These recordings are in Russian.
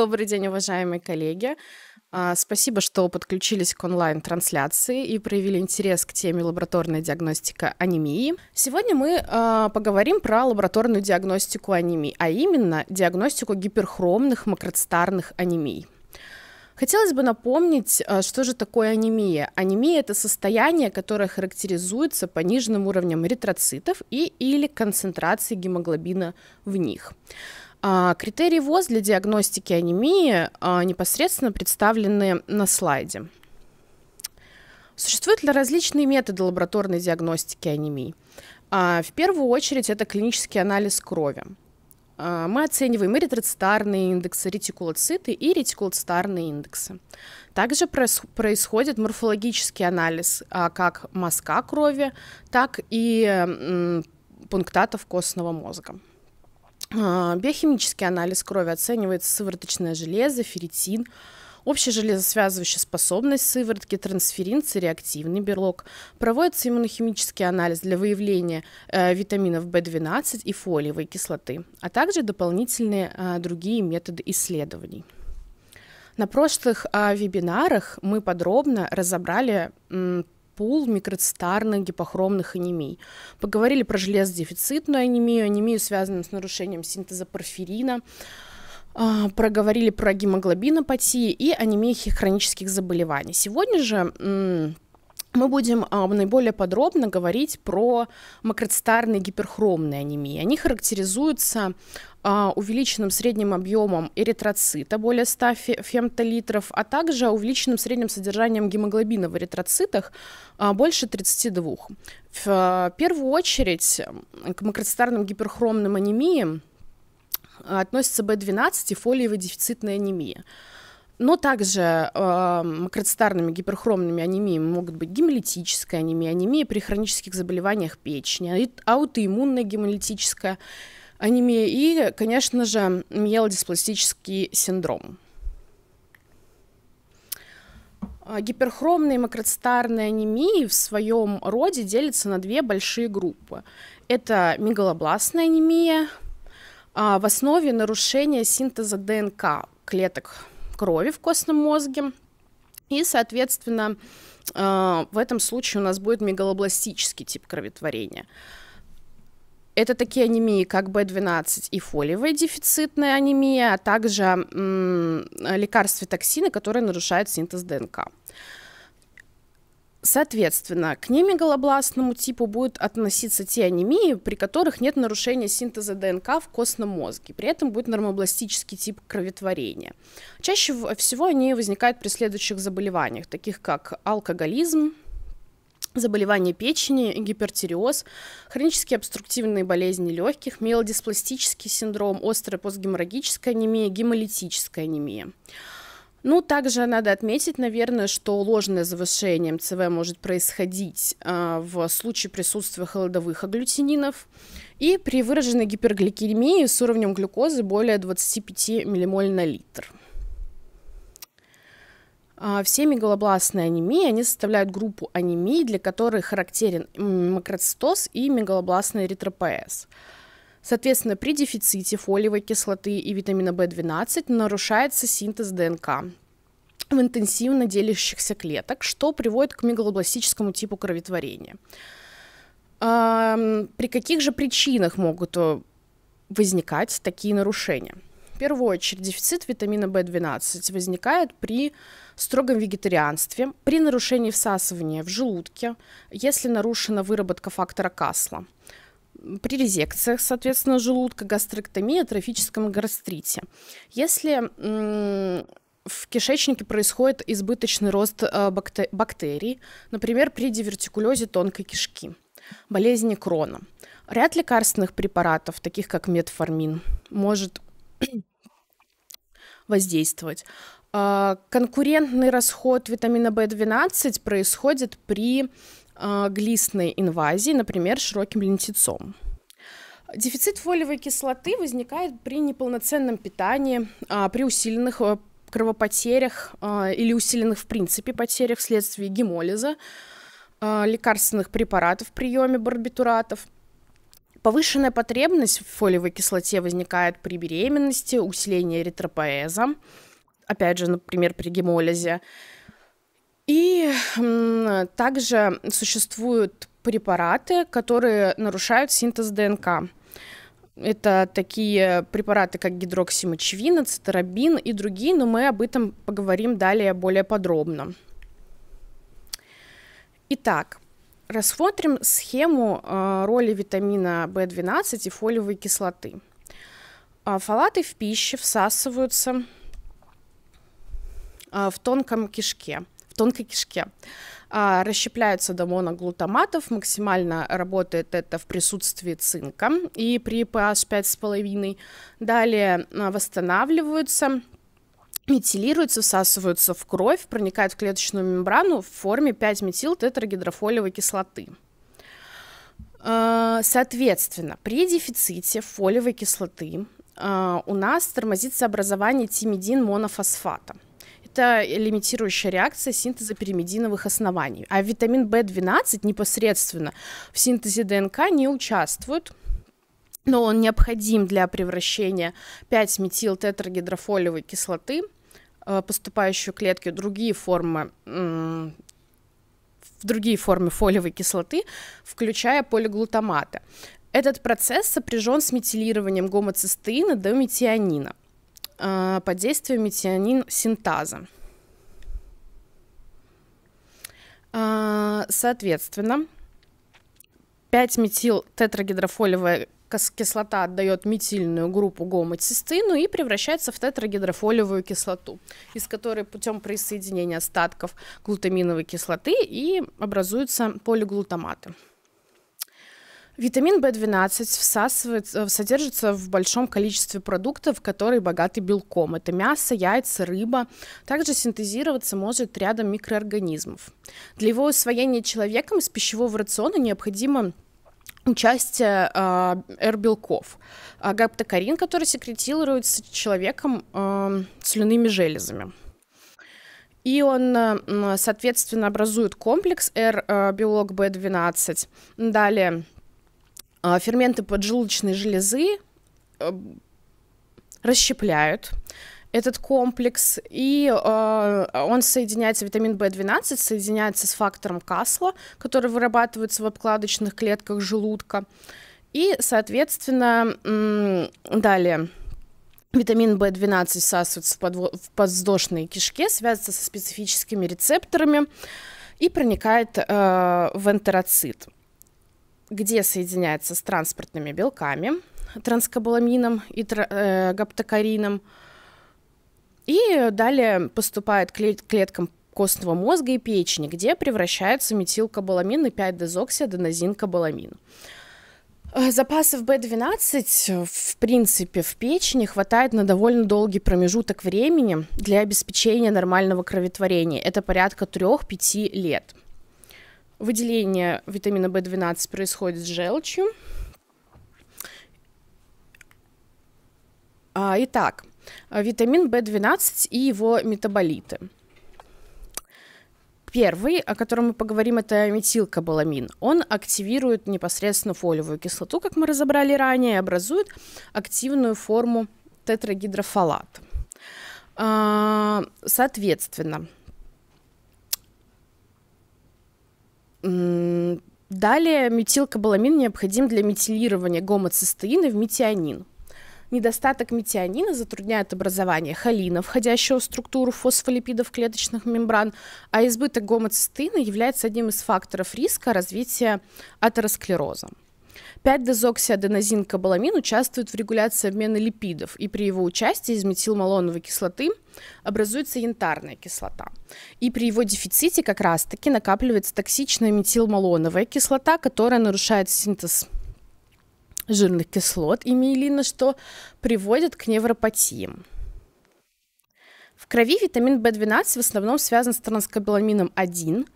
Добрый день, уважаемые коллеги. А, спасибо, что подключились к онлайн-трансляции и проявили интерес к теме лабораторной диагностики анемии. Сегодня мы а, поговорим про лабораторную диагностику анемии, а именно диагностику гиперхромных макроцитарных анемий. Хотелось бы напомнить, а, что же такое анемия. Анемия – это состояние, которое характеризуется пониженным уровнем эритроцитов и или концентрацией гемоглобина в них. А, критерии ВОЗ для диагностики анемии а, непосредственно представлены на слайде. Существуют ли различные методы лабораторной диагностики анемии? А, в первую очередь это клинический анализ крови. Мы оцениваем эритроцитарные индексы, ретикулоциты и ретикулоцитарные индексы. Также происходит морфологический анализ как мазка крови, так и пунктатов костного мозга. А, биохимический анализ крови оценивается сывороточное железо, ферритин, общая железосвязывающая способность сыворотки, трансферин, цереактивный белок. Проводится иммунохимический анализ для выявления э, витаминов В12 и фолиевой кислоты, а также дополнительные э, другие методы исследований. На прошлых э, вебинарах мы подробно разобрали пул микроцитарных гипохромных анемий. Поговорили про железодефицитную анемию, анемию, связанную с нарушением синтеза порфирина, а, проговорили про гемоглобинопатии и анемии хронических заболеваний. Сегодня же мы будем а, наиболее подробно говорить про макроцитарные гиперхромные анемии. Они характеризуются а, увеличенным средним объемом эритроцита более 100 фемтолитров, а также увеличенным средним содержанием гемоглобина в эритроцитах а, больше 32. А, в первую очередь к макроцитарным гиперхромным анемиям относится B12 и фолиевая дефицитная анемия. Но также э, макроцитарными гиперхромными анемиями могут быть гемолитическая анемия, анемия при хронических заболеваниях печени, аутоиммунная гемолитическая анемия и, конечно же, миелодиспластический синдром. А, гиперхромные макроцитарные анемии в своем роде делятся на две большие группы. Это мегалобластная анемия, а, в основе нарушения синтеза ДНК клеток крови в костном мозге. И, соответственно, а, в этом случае у нас будет мегалобластический тип кроветворения. Это такие анемии, как B12 и фолиевая дефицитная анемия, а также м- лекарства токсины, которые нарушают синтез ДНК. Соответственно, к немегалобластному типу будут относиться те анемии, при которых нет нарушения синтеза ДНК в костном мозге. При этом будет нормобластический тип кроветворения. Чаще всего они возникают при следующих заболеваниях, таких как алкоголизм, заболевания печени, гипертиреоз, хронические обструктивные болезни легких, мелодиспластический синдром, острая постгеморрагическая анемия, гемолитическая анемия. Ну, также надо отметить, наверное, что ложное завышение МЦВ может происходить э, в случае присутствия холодовых агглютининов и при выраженной гипергликемии с уровнем глюкозы более 25 ммоль на литр. А, все мегалобластные анемии, они составляют группу анемий, для которой характерен макроцитоз и мегалобластный эритропоэз. Соответственно, при дефиците фолиевой кислоты и витамина В12 нарушается синтез ДНК в интенсивно делящихся клеток, что приводит к мегалобластическому типу кроветворения. При каких же причинах могут э, возникать такие нарушения? В первую очередь дефицит витамина В12 возникает при строгом вегетарианстве, при нарушении всасывания в желудке, если нарушена выработка фактора касла, при резекциях, соответственно, желудка, гастрэктомии, трофическом гастрите. Если в кишечнике происходит избыточный рост э, бактерий, например, при дивертикулезе тонкой кишки, болезни крона. Ряд лекарственных препаратов, таких как метформин, может воздействовать. А, конкурентный расход витамина В12 происходит при а, глистной инвазии, например, широким лентицом. Дефицит фолиевой кислоты возникает при неполноценном питании, а, при усиленных кровопотерях или усиленных в принципе потерях вследствие гемолиза, лекарственных препаратов в приеме барбитуратов. Повышенная потребность в фолиевой кислоте возникает при беременности, усилении эритропоэза, опять же, например, при гемолизе. И также существуют препараты, которые нарушают синтез ДНК. Это такие препараты, как гидроксимочевина, цитерабин и другие, но мы об этом поговорим далее более подробно. Итак, рассмотрим схему э, роли витамина В12 и фолиевой кислоты. А фолаты в пище всасываются а, в тонком кишке, в тонкой кишке. А, Расщепляются до моноглутаматов, максимально работает это в присутствии цинка и при pH 5,5. Далее а, восстанавливаются метилируются, всасываются в кровь, проникают в клеточную мембрану в форме 5-метил-тетрагидрофолиевой кислоты. Соответственно, при дефиците фолиевой кислоты у нас тормозится образование тимидин монофосфата – это лимитирующая реакция синтеза пиримидиновых оснований. А витамин В12 непосредственно в синтезе ДНК не участвует, но он необходим для превращения 5-метилтетрагидрофолиевой кислоты, э, поступающую клетки, другие формы в другие формы фолиевой кислоты, включая полиглутамата. Этот процесс сопряжен с метилированием гомоцистеина до метионина. Э, под действием метионин синтаза. Э, соответственно, 5-метил тетрагидрофолевая кислота отдает метильную группу гомоцистину и превращается в тетрагидрофолевую кислоту, из которой путем присоединения остатков глутаминовой кислоты и образуются полиглутаматы. Витамин В12 всасывается, э, содержится в большом количестве продуктов, которые богаты белком. Это мясо, яйца, рыба. Также синтезироваться может рядом микроорганизмов. Для его усвоения человеком из пищевого рациона необходимо участие а, э, R-белков. А гаптокарин, который секретируется человеком э, слюными железами. И он, э, соответственно, образует комплекс R-белок э, В 12 Далее а, ферменты поджелудочной железы э, расщепляют этот комплекс, и э, он соединяется, витамин В12 соединяется с фактором Касла, который вырабатывается в обкладочных клетках желудка, и, соответственно, далее Витамин В12 всасывается в, в подвздошной кишке, связывается со специфическими рецепторами и проникает э, в энтероцит где соединяется с транспортными белками, транскобаламином и э, гаптокарином, и далее поступает к клеткам костного мозга и печени, где превращаются метилкобаламин и 5-дезоксиаденозинкобаламин. Э, запасов B12, в принципе, в печени хватает на довольно долгий промежуток времени для обеспечения нормального кроветворения. Это порядка 3-5 лет. Выделение витамина b 12 происходит с желчью. А, итак, витамин b 12 и его метаболиты. Первый, о котором мы поговорим, это метилкобаламин. Он активирует непосредственно фолиевую кислоту, как мы разобрали ранее, и образует активную форму тетрагидрофолата. А, соответственно, Далее метилкобаламин необходим для метилирования гомоцистеина в метионин. Недостаток метионина затрудняет образование холина, входящего в структуру фосфолипидов клеточных мембран, а избыток гомоцистеина является одним из факторов риска развития атеросклероза. 5-дезоксиаденозинкобаламин участвует в регуляции обмена липидов, и при его участии из метилмалоновой кислоты образуется янтарная кислота. И при его дефиците как раз-таки накапливается токсичная метилмалоновая кислота, которая нарушает синтез жирных кислот и миелина, что приводит к невропатиям. В крови витамин В12 в основном связан с транскобаламином 1,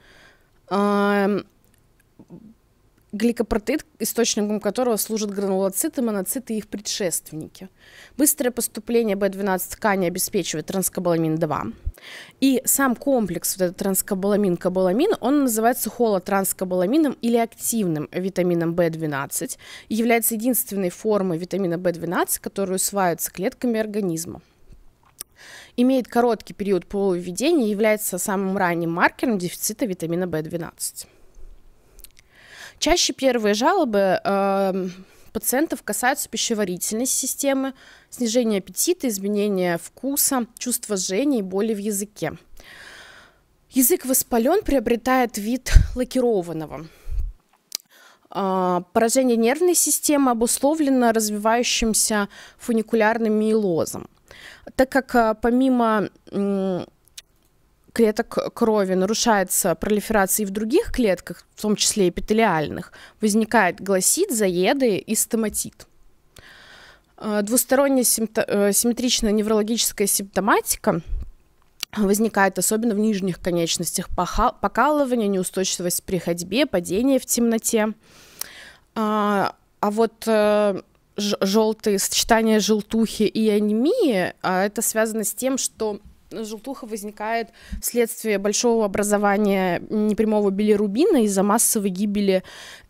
гликопротеид, источником которого служат гранулоциты, моноциты и их предшественники. Быстрое поступление B12 ткани обеспечивает транскобаламин-2. И сам комплекс, вот этот транскобаламин-кобаламин, он называется холотранскобаламином или активным витамином B12 является единственной формой витамина B12, которую усваивается клетками организма имеет короткий период полуведения и является самым ранним маркером дефицита витамина В12. Чаще первые жалобы э, пациентов касаются пищеварительной системы, снижения аппетита, изменения вкуса, чувства жжения и боли в языке. Язык воспален, приобретает вид лакированного. А, поражение нервной системы обусловлено развивающимся фуникулярным миелозом. Так как э, помимо клеток крови нарушается пролиферация и в других клетках, в том числе эпителиальных, возникает гласит, заеды и стоматит. Э, двусторонняя э, симметричная неврологическая симптоматика возникает особенно в нижних конечностях, покалывание, неустойчивость при ходьбе, падение в темноте. А, а вот э, желтые, сочетание желтухи и анемии, а это связано с тем, что желтуха возникает вследствие большого образования непрямого билирубина из-за массовой гибели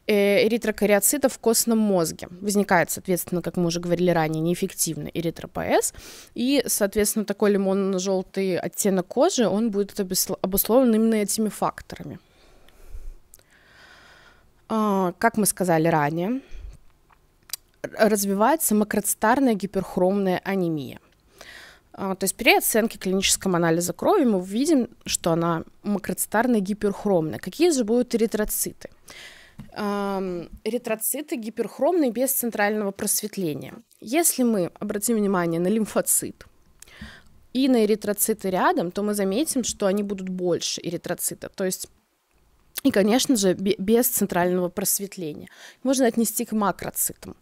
э, эритрокариоцитов в костном мозге. Возникает, соответственно, как мы уже говорили ранее, неэффективно эритропоэз. И, соответственно, такой лимонно-желтый оттенок кожи, он будет обусловлен именно этими факторами. А, как мы сказали ранее, развивается макроцитарная гиперхромная анемия. А, то есть при оценке клинического анализа крови мы видим, что она макроцитарная гиперхромная. Какие же будут эритроциты? Эритроциты гиперхромные без центрального просветления. Если мы обратим внимание на лимфоцит и на эритроциты рядом, то мы заметим, что они будут больше эритроцита. То есть и, конечно же, без центрального просветления. Можно отнести к макроцитам.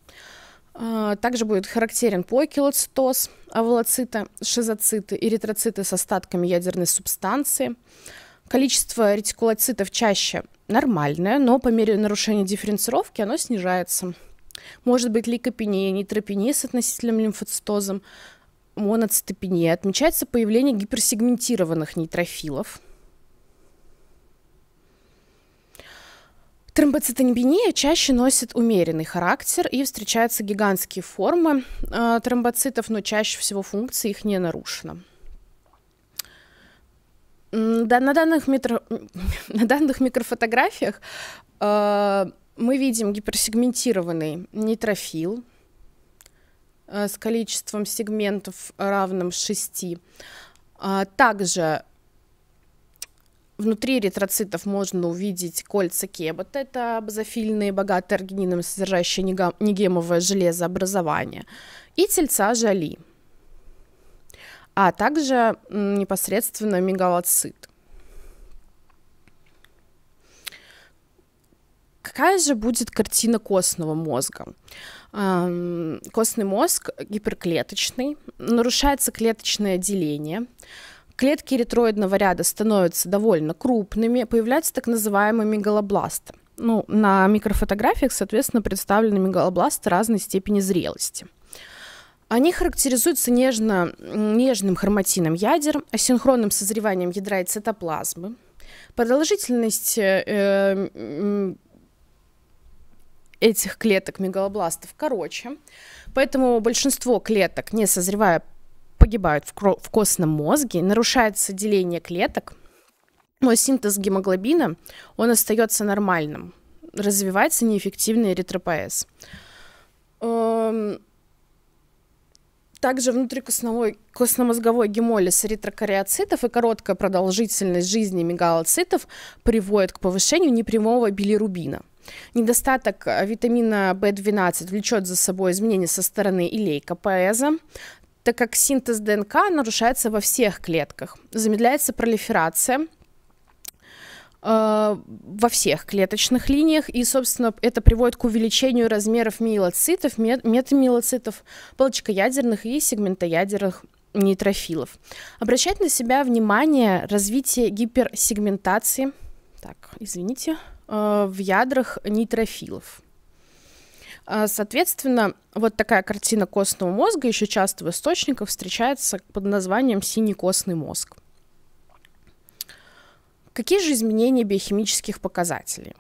А, также будет характерен поикилоцитоз, овалоциты, шизоциты, эритроциты с остатками ядерной субстанции. Количество ретикулоцитов чаще нормальное, но по мере нарушения дифференцировки оно снижается. Может быть ликопения, нейтропения с относительным лимфоцитозом, моноцитопения. Отмечается появление гиперсегментированных нейтрофилов – Тромбоцитопения чаще носит умеренный характер и встречаются гигантские формы э, тромбоцитов, но чаще всего функции их не нарушена. Да, на, данных метро... на данных микрофотографиях э, мы видим гиперсегментированный нейтрофил э, с количеством сегментов равным 6. А также Внутри эритроцитов можно увидеть кольца кебот, это базофильные, богатые аргинином, содержащие негемовое железо образование, и тельца жали, а также непосредственно мегалоцит. Какая же будет картина костного мозга? Костный мозг гиперклеточный, нарушается клеточное деление, Клетки эритроидного ряда становятся довольно крупными, появляются так называемые мегалобласты. Ну, на микрофотографиях, соответственно, представлены мегалобласты разной степени зрелости. Они характеризуются нежно, нежным хроматином ядер, асинхронным созреванием ядра и цитоплазмы, продолжительность э, этих клеток мегалобластов короче, поэтому большинство клеток, не созревая погибают в, в костном мозге, нарушается деление клеток, но синтез гемоглобина, он остается нормальным, развивается неэффективный эритропоэз. Эм, также внутрикостновой костномозговой гемолиз эритрокариоцитов и короткая продолжительность жизни мегалоцитов приводит к повышению непрямого билирубина. Недостаток э, витамина В12 влечет за собой изменения со стороны илейкопоэза, так как синтез ДНК нарушается во всех клетках. Замедляется пролиферация э, во всех клеточных линиях, и, собственно, это приводит к увеличению размеров миелоцитов, метамиелоцитов, полочкоядерных и сегментоядерных нейтрофилов. Обращать на себя внимание развитие гиперсегментации, так, извините, э, в ядрах нейтрофилов. А, соответственно, вот такая картина костного мозга еще часто в источниках встречается под названием синий костный мозг. Какие же изменения биохимических показателей?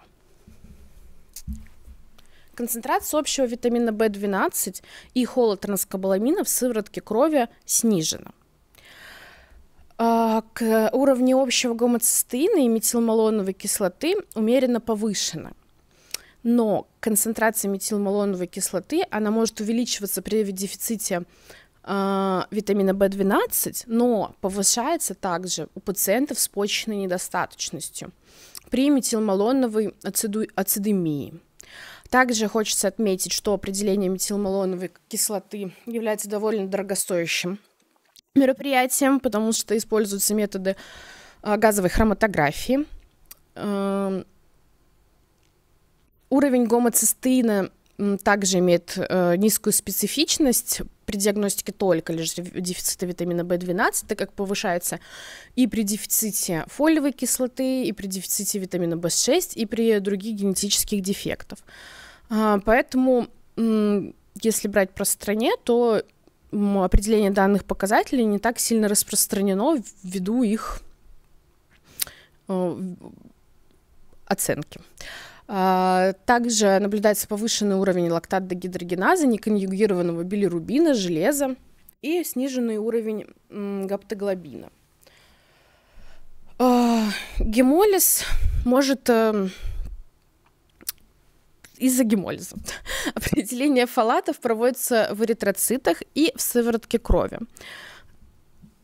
Концентрация общего витамина В12 и холотранскобаламина в сыворотке крови снижена. А, к уровню общего гомоцистеина и метилмолоновой кислоты умеренно повышены но концентрация метилмалоновой кислоты, она может увеличиваться при дефиците э, витамина В12, но повышается также у пациентов с почечной недостаточностью при метилмалоновой ацеду... ацидемии. Также хочется отметить, что определение метилмалоновой кислоты является довольно дорогостоящим мероприятием, потому что используются методы а, газовой хроматографии, а, Уровень гомоцистеина также имеет э, низкую специфичность при диагностике только лишь дефицита витамина В12, так как повышается и при дефиците фолиевой кислоты, и при дефиците витамина В6, и при других генетических дефектов. А, поэтому, если брать по стране, то определение данных показателей не так сильно распространено ввиду их э, оценки. А, также наблюдается повышенный уровень лактат-дегидрогеназа, неконъюгированного билирубина, железа и сниженный уровень гаптоглобина. А, гемолиз может эм, из-за гемолиза. Определение фалатов проводится в эритроцитах и в сыворотке крови.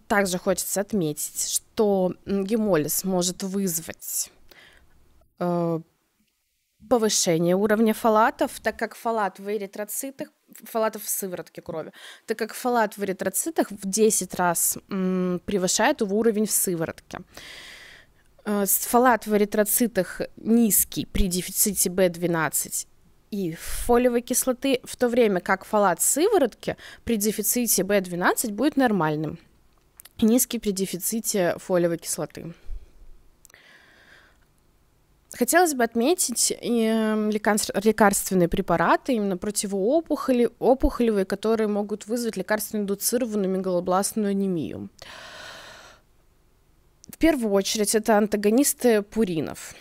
Также хочется отметить, что гемолиз может вызвать э, повышение уровня фалатов, так как фалат в эритроцитах, фалатов в сыворотке крови, так как фалат в эритроцитах в 10 раз м, превышает его уровень в сыворотке. Э, фалат в эритроцитах низкий при дефиците B12 и фолиевой кислоты, в то время как фалат сыворотки при дефиците B12 будет нормальным, низкий при дефиците фолиевой кислоты. Хотелось бы отметить эм, лекарственные препараты, именно противоопухолевые, которые могут вызвать лекарственно-индуцированную мегалобластную анемию. В первую очередь это антагонисты пуринов.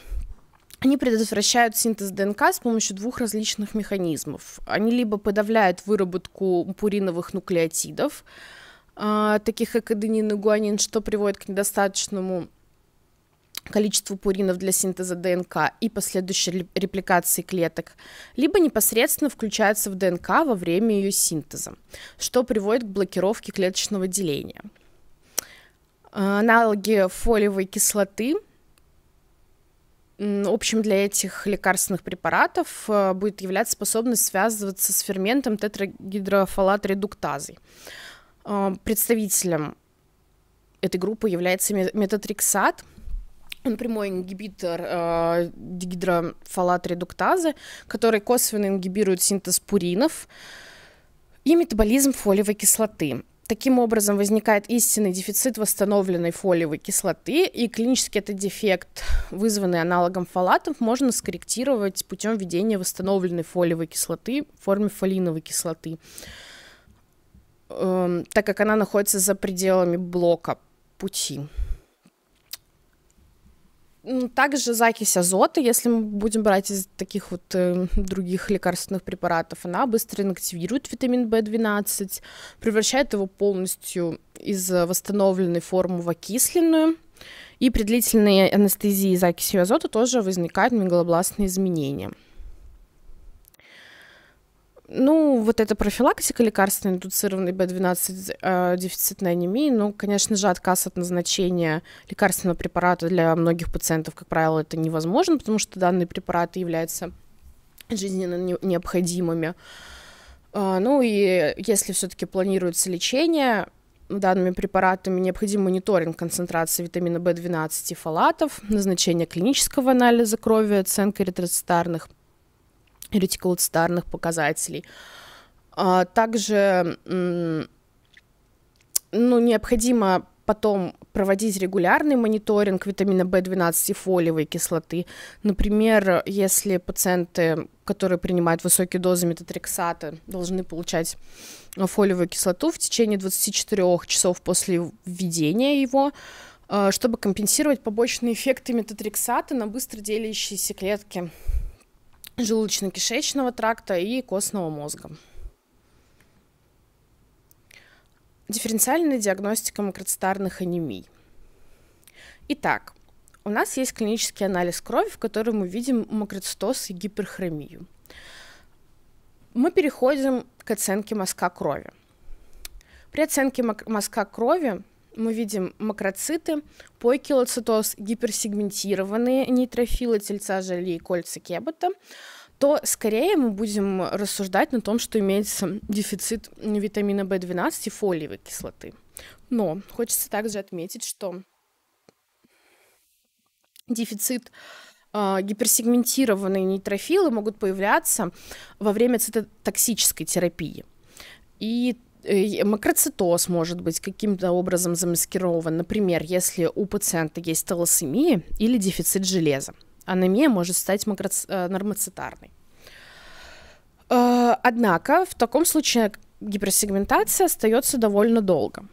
Они предотвращают синтез ДНК с помощью двух различных механизмов. Они либо подавляют выработку пуриновых нуклеотидов, а, таких как аденин и гуанин, что приводит к недостаточному количеству пуринов для синтеза ДНК и последующей репликации клеток, либо непосредственно включается в ДНК во время ее синтеза, что приводит к блокировке клеточного деления. А, аналоги фолиевой кислоты общим для этих лекарственных препаратов а, будет являться способность связываться с ферментом тетрагидрофолат-редуктазой. А, представителем этой группы является метатриксат – он прямой ингибитор э, дигидрофолат-редуктазы, который косвенно ингибирует синтез пуринов и метаболизм фолиевой кислоты. Таким образом возникает истинный дефицит восстановленной фолиевой кислоты, и клинически этот дефект, вызванный аналогом фолатов, можно скорректировать путем введения восстановленной фолиевой кислоты в форме фолиновой кислоты, э, так как она находится за пределами блока пути. Также закись азота, если мы будем брать из таких вот э, других лекарственных препаратов, она быстро инактивирует витамин В12, превращает его полностью из э, восстановленной формы в окисленную. И при длительной анестезии закисью азота тоже возникают мегалобластные изменения. Ну, вот эта профилактика лекарственно индуцированной B12 э, дефицитной анемии, ну, конечно же, отказ от назначения лекарственного препарата для многих пациентов, как правило, это невозможно, потому что данные препараты являются жизненно не- необходимыми. Э, ну и если все-таки планируется лечение, данными препаратами необходим мониторинг концентрации витамина b 12 и фолатов, назначение клинического анализа крови, оценка эритроцитарных ретикулоцитарных показателей. А также ну, необходимо потом проводить регулярный мониторинг витамина B12 и фолиевой кислоты. Например, если пациенты, которые принимают высокие дозы метатрексата, должны получать фолиевую кислоту в течение 24 часов после введения его, а, чтобы компенсировать побочные эффекты метатрексата на быстро делящиеся клетки желудочно-кишечного тракта и костного мозга. Дифференциальная диагностика макроцитарных анемий. Итак, у нас есть клинический анализ крови, в котором мы видим макроцитоз и гиперхромию. Мы переходим к оценке мазка крови. При оценке мазка крови мы видим макроциты, пойкилоцитоз, гиперсегментированные нейтрофилы тельца желе и кольца Кебота, то скорее мы будем рассуждать на том, что имеется дефицит витамина В12 и фолиевой кислоты. Но хочется также отметить, что дефицит а, гиперсегментированные нейтрофилы могут появляться во время цитотоксической терапии. И макроцитоз может быть каким-то образом замаскирован. Например, если у пациента есть талосемия или дефицит железа. Анемия может стать макроци... Э, нормоцитарной. Э, однако в таком случае гиперсегментация остается довольно долго.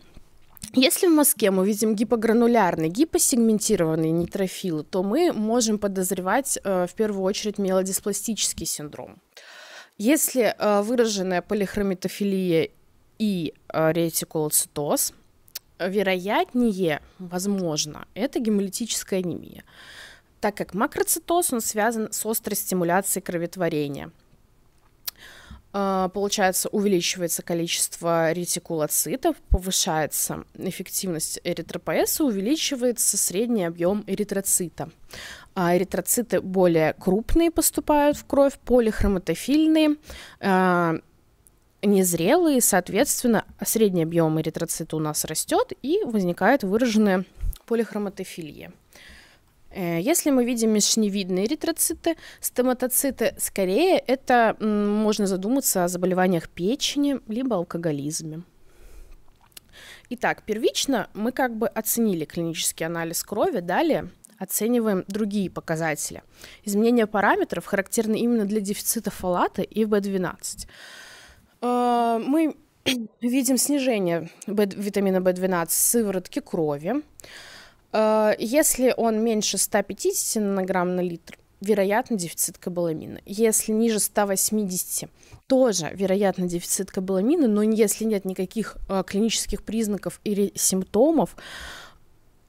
Если в мазке мы видим гипогранулярные, гипосегментированные нейтрофилы, то мы можем подозревать э, в первую очередь мелодиспластический синдром. Если выраженная полихромитофилия и э, ретикулоцитоз, вероятнее, возможно, это гемолитическая анемия, так как макроцитоз, он связан с острой стимуляцией кроветворения. Э, получается, увеличивается количество ретикулоцитов, повышается эффективность эритропоэса, увеличивается средний объем эритроцита. А эритроциты более крупные поступают в кровь, полихроматофильные, э, незрелые, соответственно, средний объем эритроцита у нас растет и возникает выраженная полихроматофилия. Э, если мы видим мишневидные эритроциты, стоматоциты скорее это можно задуматься о заболеваниях печени либо алкоголизме. Итак, первично мы как бы оценили клинический анализ крови, далее оцениваем другие показатели. Изменения параметров характерны именно для дефицита фолата и В12. Э, мы видим снижение витамина В12 сыворотки крови. Э, если он меньше 150 нанограмм на литр, вероятно дефицит кабаламина. Если ниже 180, тоже вероятно дефицит кабаламина, но если нет никаких э, клинических признаков или симптомов,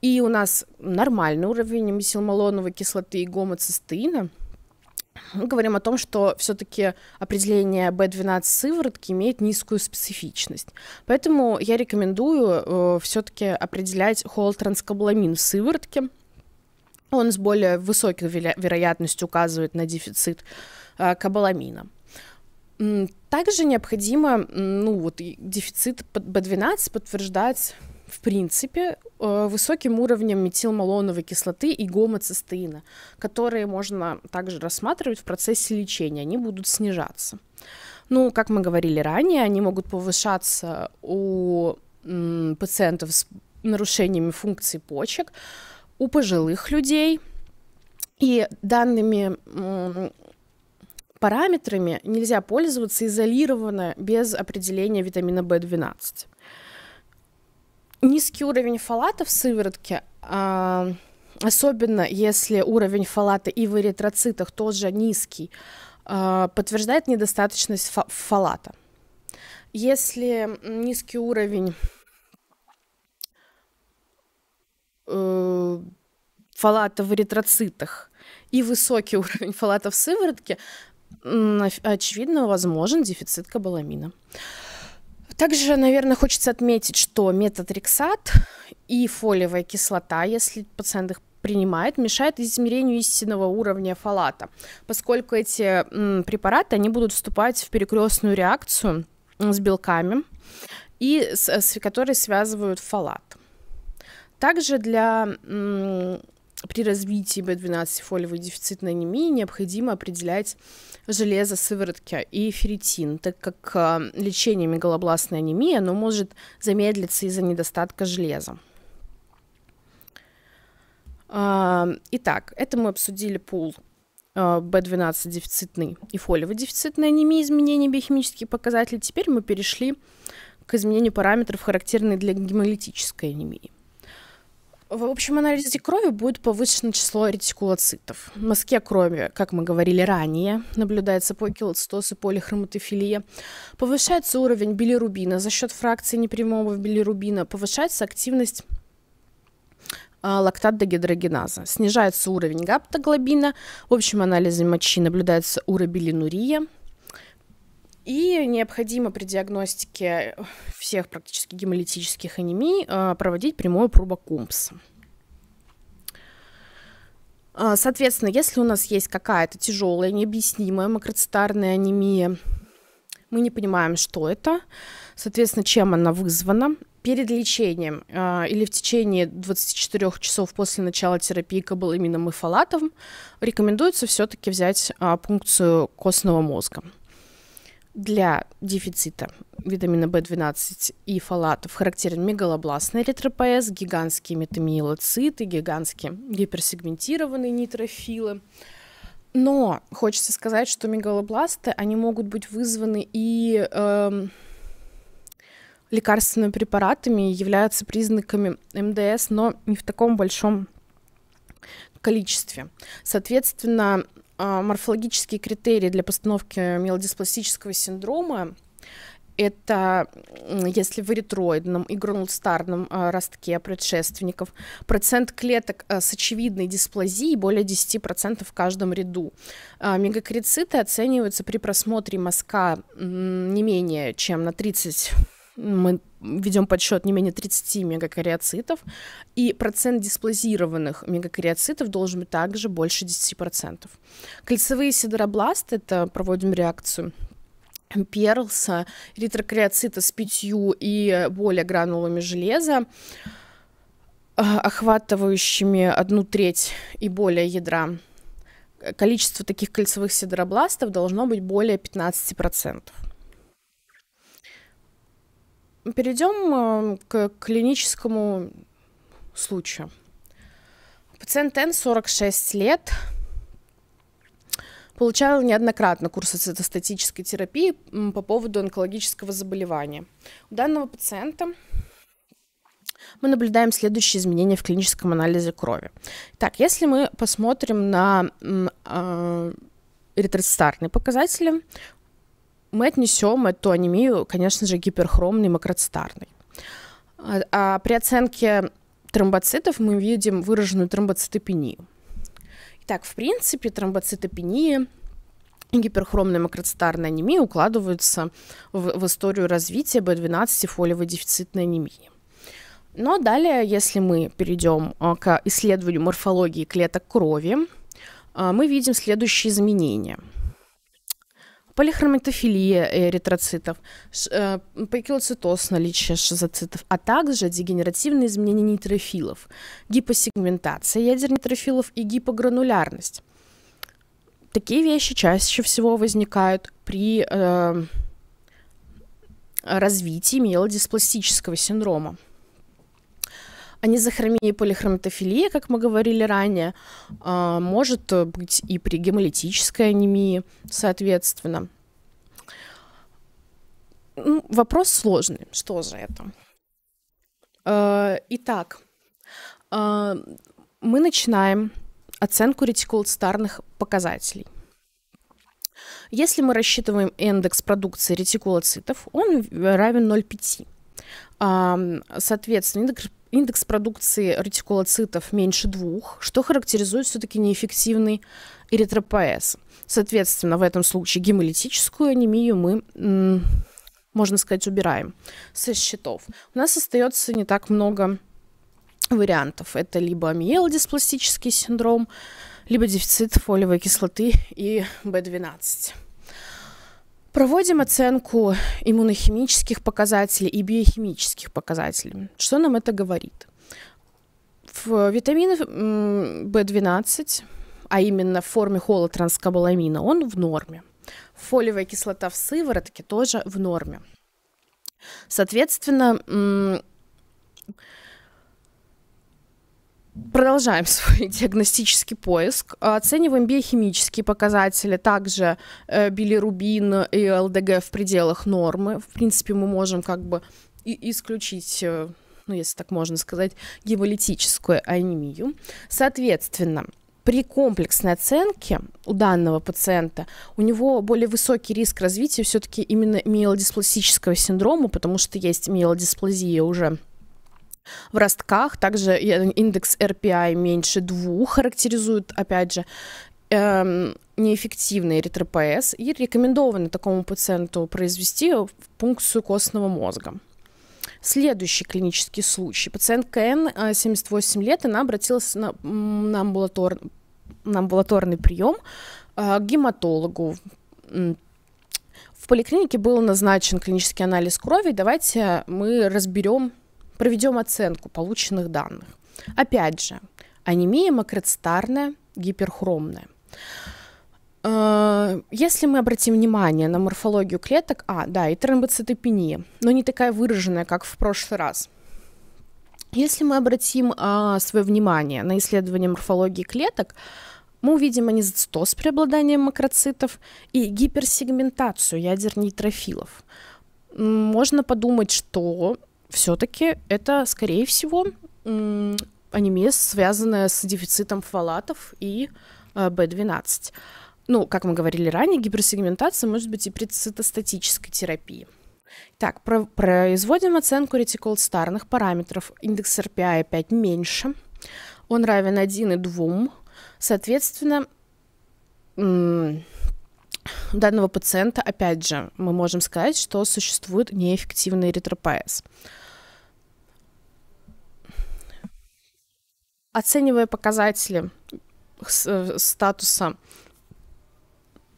и у нас нормальный уровень мисилмолоновой кислоты и гомоцистеина – мы говорим о том, что все-таки определение B12 сыворотки имеет низкую специфичность. Поэтому я рекомендую э, все-таки определять холотранскобламин в сыворотке. Он с более высокой вероятностью указывает на дефицит э, кабаламина. Также необходимо ну, вот, дефицит B12 подтверждать в принципе, э, высоким уровнем метилмалоновой кислоты и гомоцистеина, которые можно также рассматривать в процессе лечения. Они будут снижаться. Ну, как мы говорили ранее, они могут повышаться у пациентов с нарушениями функции почек, у пожилых людей. И данными параметрами нельзя пользоваться изолированно без определения витамина В12. Низкий уровень фалата в сыворотке, а, особенно если уровень фалата и в эритроцитах тоже низкий, а, подтверждает недостаточность фа фалата. Если низкий уровень э, фалата в эритроцитах и высокий уровень фалата в сыворотке, очевидно, возможен дефицит кабаламина. Также, наверное, хочется отметить, что метатрексат и фолиевая кислота, если пациент их принимает, мешает измерению истинного уровня фолата, поскольку эти препараты, они будут вступать в перекрестную реакцию с белками, и с, с, которые связывают фолат. Также для при развитии B12 фолиевой дефицитной анемии необходимо определять железо сыворотки и ферритин, так как а, лечение мегалобластной анемии оно может замедлиться из-за недостатка железа. А, итак, это мы обсудили пул а, B12 дефицитный и фолиевой дефицитной анемии, изменения биохимических показателей. Теперь мы перешли к изменению параметров, характерных для гемолитической анемии. В общем анализе крови будет повышено число ретикулоцитов. В мазке крови, как мы говорили ранее, наблюдается покилоцитоз и полихроматофилия. Повышается уровень билирубина за счет фракции непрямого билирубина. Повышается активность а, лактат-дегидрогеназа. Снижается уровень гаптоглобина. В общем анализе мочи наблюдается уробилинурия. И необходимо при диагностике всех практически гемолитических анемий а, проводить прямую пробу пробокумпс. А, соответственно, если у нас есть какая-то тяжелая, необъяснимая макроцитарная анемия, мы не понимаем, что это, соответственно, чем она вызвана. Перед лечением э, или в течение 24 часов после начала терапии кабаламином и фалатом рекомендуется все-таки взять э, пункцию костного мозга. Для дефицита витамина В12 и фолатов характерен мегалобластный эритропоэз, гигантские метамиелоциты, гигантские гиперсегментированные нейтрофилы. Но хочется сказать, что мегалобласты, они могут быть вызваны и э, лекарственными препаратами, являются признаками МДС, но не в таком большом количестве. Соответственно, а, морфологические критерии для постановки мелодиспластического синдрома это если в эритроидном и гранулстарном а, ростке предшественников процент клеток а, с очевидной дисплазией более 10% в каждом ряду. Мегакрициты оцениваются при просмотре мазка не менее чем на 30 мы ведем подсчет не менее 30 мегакариоцитов, и процент дисплазированных мегакариоцитов должен быть также больше 10%. Кольцевые сидеробласты, это проводим реакцию, перлса, эритрокариоцита с пятью и более гранулами железа, а, охватывающими одну треть и более ядра, количество таких кольцевых сидеробластов должно быть более 15%. Перейдем эм, к клиническому случаю. Пациент Н, 46 лет, получал неоднократно курсы цитостатической терапии по поводу онкологического заболевания. У данного пациента мы наблюдаем следующие изменения в клиническом анализе крови. Так, если мы посмотрим на э, эритроцитарные показатели, мы отнесем эту анемию, конечно же, гиперхромной макроцитарной. А, а при оценке тромбоцитов мы видим выраженную тромбоцитопению. Итак, в принципе, тромбоцитопения и гиперхромная макроцитарная анемия укладываются в, в историю развития B12 фолиевой дефицитной анемии. Но далее, если мы перейдем а, к исследованию морфологии клеток крови, а, мы видим следующие изменения – полихроматофилия эритроцитов, э, пакилоцитоз, наличие шизоцитов, а также дегенеративные изменения нейтрофилов, гипосегментация ядер нейтрофилов и гипогранулярность. Такие вещи чаще всего возникают при э, развитии мелодиспластического синдрома. Анизохромия и полихроматофилия, как мы говорили ранее, а, может э, быть и при гемолитической анемии, соответственно. Ну, вопрос сложный. Что же это? Э, итак, э, мы начинаем оценку ретикулостарных показателей. Если мы рассчитываем индекс продукции ретикулоцитов, он равен 0,5. Соответственно, индекс индекс продукции ретикулоцитов меньше двух, что характеризует все-таки неэффективный эритропоэз. Соответственно, в этом случае гемолитическую анемию мы, можно сказать, убираем со счетов. У нас остается не так много вариантов. Это либо амиелодиспластический синдром, либо дефицит фолиевой кислоты и в 12 Проводим оценку иммунохимических показателей и биохимических показателей. Что нам это говорит? В витаминов В12, а именно в форме холотранскобаламина, он в норме. Фолиевая кислота в сыворотке тоже в норме. Соответственно, Продолжаем свой диагностический поиск. Оцениваем биохимические показатели, также э, билирубин и ЛДГ в пределах нормы. В принципе, мы можем как бы исключить э, ну, если так можно сказать, гемолитическую анемию. Соответственно, при комплексной оценке у данного пациента у него более высокий риск развития все-таки именно миелодисплазического синдрома, потому что есть миелодисплазия уже в ростках также индекс RPI меньше двух характеризует, опять же, эм, неэффективный эритропоэз и рекомендовано такому пациенту произвести пункцию костного мозга. Следующий клинический случай. Пациентка Н, 78 лет, она обратилась на, на, амбулатор, на амбулаторный прием э, к гематологу. В поликлинике был назначен клинический анализ крови. Давайте мы разберем Проведем оценку полученных данных. Опять же, анемия макроцитарная, гиперхромная. Э, если мы обратим внимание на морфологию клеток, а, да, и тромбоцитопения, но не такая выраженная, как в прошлый раз. Если мы обратим а, свое внимание на исследование морфологии клеток, мы увидим анизоцитоз с преобладанием макроцитов и гиперсегментацию ядер нейтрофилов. Можно подумать, что все-таки это, скорее всего, аниме, связанное с дефицитом фалатов и B12. Э, ну, как мы говорили ранее, гиперсегментация может быть и при цитостатической терапии. Так, про производим оценку ретикулостарных параметров. Индекс RPI опять меньше. Он равен 1 и 2. Соответственно, у данного пациента, опять же, мы можем сказать, что существует неэффективный эритропоэз. Оценивая показатели э, статуса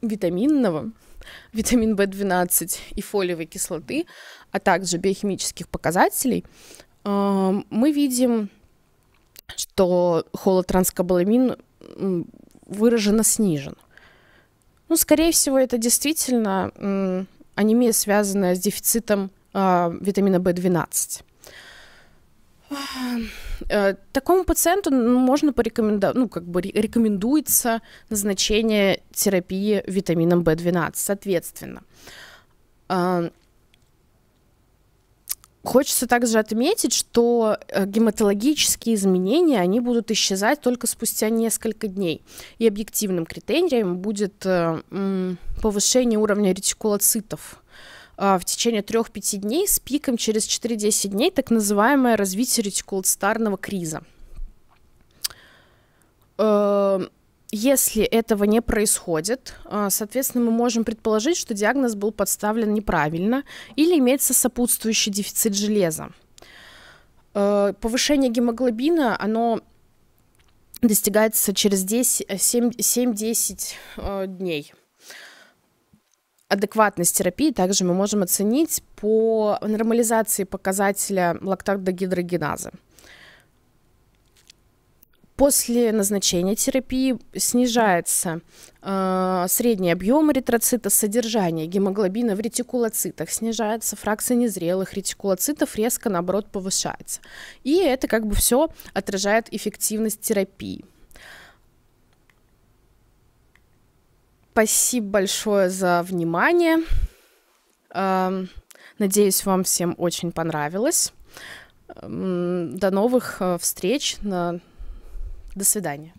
витаминного, витамин В12 и фолиевой кислоты, а также биохимических показателей, эм, мы видим, что холотранскобаламин выраженно снижен. Ну, скорее всего, это действительно анемия, связанная с дефицитом а, витамина В12. Э, такому пациенту ну, можно порекомендовать, ну, как бы рекомендуется назначение терапии витамином В12, соответственно. Эм, хочется также отметить, что э, гематологические изменения, они будут исчезать только спустя несколько дней. И объективным критерием будет э, повышение уровня ретикулоцитов – а, в течение 3-5 дней с пиком через 4-10 дней так называемое развитие ретикулостарного криза. Эм, если этого не происходит, а, соответственно, мы можем предположить, что диагноз был подставлен неправильно или имеется сопутствующий дефицит железа. Э, повышение гемоглобина, оно достигается через 7-10 э, дней. Адекватность терапии также мы можем оценить по нормализации показателя лактат После назначения терапии снижается э, средний объем эритроцита, содержание гемоглобина в ретикулоцитах снижается, фракция незрелых ретикулоцитов резко, наоборот, повышается. И это как бы все отражает эффективность терапии. Спасибо большое за внимание. Эм, надеюсь, вам всем очень понравилось. Эм, до новых э, встреч. До свидания.